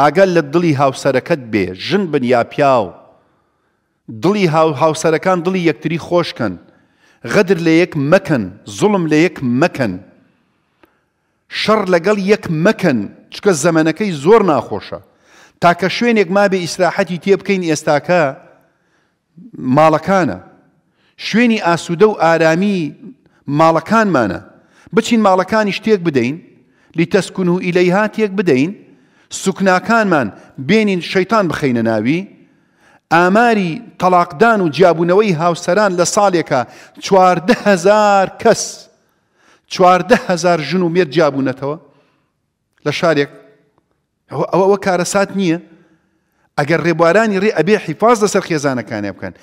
ئاگەل لە دڵی هاوسەرەکەت بێ ژن بن یا پیاو دڵی هاوسەرەکان دڵی یەکتری خۆشکەن غەدر لە یەک مەکەن زوڵم لە یەک مەکەن شەڕ لەگەڵ یەک مەکەن چکە زەمەنەکەی زۆر ناخۆشە تاکە شوێنێک ما بێ ئیسراحەتی تێ بکەین ئێستاکە ماڵەکانە شوێنی ئاسوودە و ئارامی ماڵەکانمانە بچین ماڵەکانی شتێک بدەین لی تەسکون و ئیلەی هاتێک بدەین سوکناکانمان بێنین شەیتان بخەینە ناوی ئاماری تەلاقدان و جیابوونەوەی هاوسەران لە ساڵێکە چواردەهزار کەس چواردەهزار ژن و مێر جیابوونەتەوە لە شارێک ئەوە ئەوە کارەسات نییە ئەگەر ڕێبوارانی ڕێ ئەبێ حیفاز لەسەر خێزانەکانێ بکەن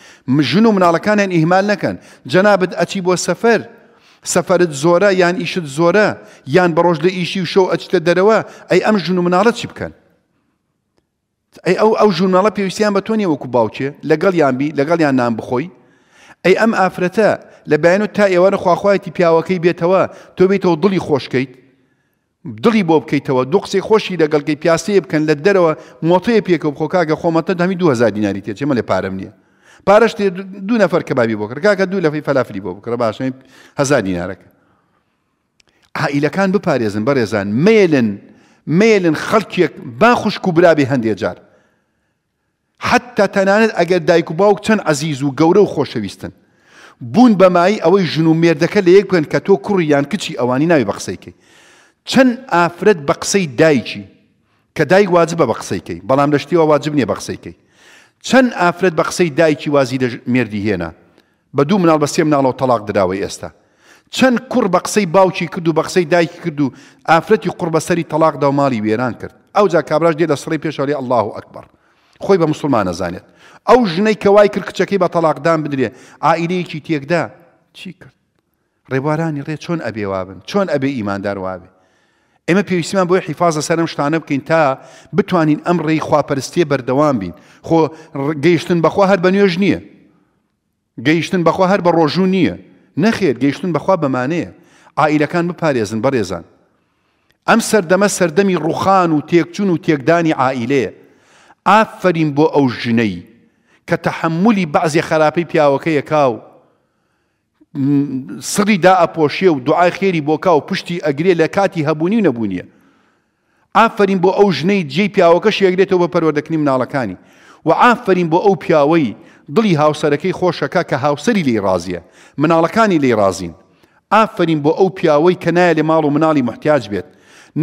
ژن و مناڵەکانیان ئیهمال نەکەن جەنابەت ئەچی بۆ سەفەر سەفرت زۆرە یان ئیشت زۆرە یان بەڕۆژ لە ئیشی و شەو ئەچتە دەرەوە ئەی ئەم ژون و مناڵە چی بکەن ئەی ئەو ئەو ژوورناڵە پێویستیان بە تۆنیە وەکو باوچێ لەگەڵ یانبی لەگەڵ یان نام بخۆی ئەی ئەم ئافرەتە لە بەیان و تا ئێوارە خواخوایەتی پیاوەکەی بێتەوە تۆ بێتەوە دڵی خۆشکەیت دڵی بۆ بکەیتەوە دو قسەی خۆشی لەگەڵکەی پیاسەیە بکەن لە دەرەوە مۆتەیە پێکە بخۆکگە خۆمەتە دەمی 2000 دیناری تێچێمە لێ پارەم نییە پارەش دوو نەفەر کەبابی بۆ کرد کاکە دوو لەفی فەلافری بۆ بکڕە باشین هەزار دیینارەکە عائیلەکان بپارێزن بەڕێزان مێلن مێلن خەڵکێک با خوشک و برابی هەندێ جار حتا تەنانەت ئەگەر دایک و باوک چەند عزیز و گەورە و خۆشەویستن بوون بەمایی ئەوەی ژن و مێردەکە لە یەک بن کە تۆ کوڕیان کچی ئەوانی ناوی بە قسەیکەی چەند ئافرەت بە قسەی دایکی کە دایک واجبە بە قسەیکەی بەڵام لە شتیەوە واجب نییە بە قسەیکەی چەند ئافرەت بە قسەی دایکی وازی مردی هێنا بە دوو مناڵ بە سێ مناڵەوە تەلاق دراوی ئێستا چەند کوڕ بە قسەی باوکی کرد و بە قسەی دایکی کرد و ئافرەتی قوڕ بەسەری تەلاقدا و ماڵی وێران کرد ئەو جا کابراش دێ لە سڕی پێشاری الله ئەکبەر خۆی بە مسلمانە زانێت ئەو ژنەی کەوای کرد کچەکەی بە تەلاقدان بدرێ ئائیلەیەکی تێکدا چی کرد ڕێبوارانی ڕێ چۆن ئەبێ وابن چۆن ئەبێ ئیماندار وابێ ئێمە پێویستیمان بۆی حیفاازە سەرم شتانە بکەین تا بتوانین ئەم ڕێی خواپەرستێ بەردەوام بین خۆ گەیشتن بەخوا هەر بە نوێژ نییە گەیشتن بەخوا هەر بە ڕۆژوو نییە نەخێر گەیشتن بەخوا بەمانەیە ئائیلەکان بپارێزن بەڕێزان ئەم سەردەمە سەردەمی ڕوخان و تێکچون و تێکدانی ئائیلەیە ئافرین بۆ ئەو ژنەی کە تەحملی بەعزی خراپەی پیاوەکە یەکاو سری دا ئەپۆشیە و دوعای خێری بۆکە و پشتی ئەگرێ لە کاتی هەبوونی نەبوونیە ئافرین بۆ ئەو ژنەی جێی پیاوەکەش یەگرێتەوە بە پەروەردەکننی مناڵەکانی و ئافرین بۆ ئەو پیاوەی دڵی هاوسەرەکەی خۆشەکە کە هاوسری لی رازیە مناڵەکانی لی رازین ئافرین بۆ ئەو پیاوەی کە نایە لێ ماڵ و مناڵی محتیاج بێت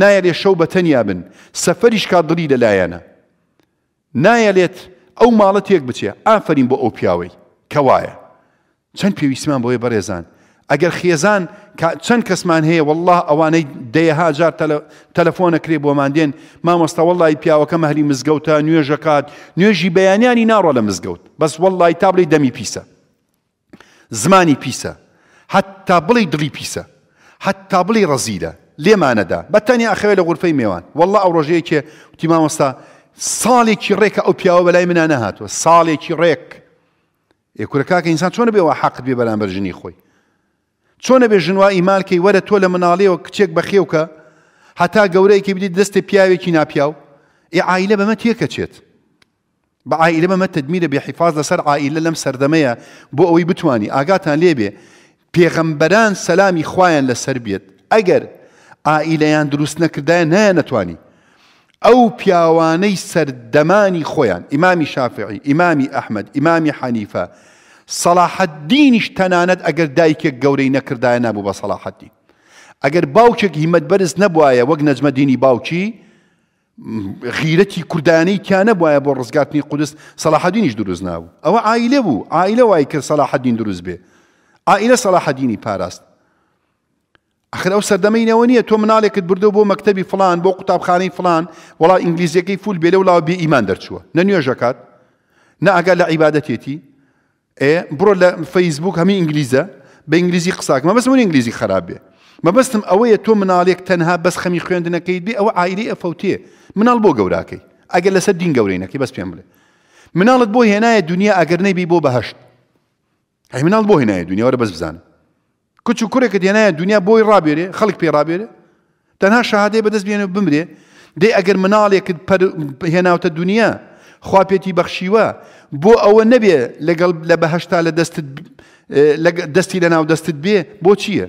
نایە لێ شەو بە تەنیا بن سەفەریش کا دڵی لەلایەنە نایە لێت ئەو ماڵە تێک بچێ ئافرین بۆ ئەو پیاوەی کەوایە چن چەند پێویستمان بۆیە بەڕێزان ئەگەر خێزان چەند کەسمان هەیە والله ئەوانەی دەیەها جار تەلەفۆنە کرێ بۆمان دێن مامۆستا وڵی پیاوەکە مەهری مزگەوتە نوێژەکات نوێژی بەیانیانی ناڕۆ لە مزگەوت بەس وڵی تا تابلی دمی پیسه زمانی پیسە حتا بڵی دڵی پیسە حتا بڵی ڕزیدە لێمانەدا بەتەنیا ئەخەوێت لە غورفەی میێوان والله ئەو ڕۆژەیەکێ وتی مامۆستا ساڵێکی ڕێکە ئەو پیاوە بەلای منە سالی کی ڕێک ئێکورەکەکە ئینسان چۆنە بێەوە حەقت بێ بەرامبەر ژنی خۆی چۆنە بێ ژنووا ئیمالکەی وەرە تۆ لە مناڵەوە کچێک بەخێوکە هەتا گەورەیەکی بدیت دەستی پیاوێکی ناپیاو ئێ ئایلە بەمە تێکەچێت بە ئایلە بەمە تدمیرە بێ حیفاز لەسەر ئایلە لەم سەردەمەیە بۆ ئەوی بتانی ئاگاتان لێبێ پێغەمبەران سەلامی خوایان لەسەر بێت ئەگەر ئائیلەیان دروست نەکردایە نایە نەتوانی او بياواني ئەو پیاوانەی سەردەمانی خۆیان ئیمامی شافعی ئیمامی ئەحمد ئیمامی حەنیفە سەلاحەددینیش تەنانەت ئەگەر دایکێک گەورەی نەکردایە نبوو بە سەلاحەتی ئەگەر باوکێک هیمەت بەرز نەبواە وەک نەجمەدینی باوکی غیرەتی کوردانەی کیانە بواە قدس صلاح الدين سەلاحەدینیش دروست نابوو ئەوە ئایلە بوو ئایلە وای الدين سەلاحەدین به عائله صلاح الدين پاراست او سردمی نوانیه تو منالی مناڵێکت بردو بو مکتبی فلان بو قطاب خانی فلان انگلیزی که فول بێلە وڵاو بێ ئیمان دەرچووە نە نوێژەکات نە ئەگەر لە عیباەتێتی ئێ بڕۆ لە فەیسبوک هەمی ئینگلیزە بە انگلیزی قساکمە ما بس خراپ بێ مەبەستم ئەوەیە تۆ مناڵێک تەنها بەس خەمی خوێندنەکەیت بێ ئەوە ئایری ئەفەوتێ مناڵ بۆ گەوراکەی ئەگەر لەسەر دین گەورینەکەی بەس پێم بڵێ مناڵت بۆ هێنایە دنیا ئەگەر نەیبی بۆ بەهشت هەی مناڵ بۆ هێنایە دنیاوەرە بس بزانم کچ و کوڕێکە دێنایە دنیا بۆی ڕابێرێ خەڵک پێ ڕابێرێ تەنها شەهادەی بەدەست بێنێ بمرێ دێ ئەگەر مناڵێکت هێناوتە دنیا خوا پێتی بەخشیوە بۆ ئەوە نەبێ لەگەڵ لە بەهشتا لە دەستی لە ناو دەستت بێ بۆ چییە؟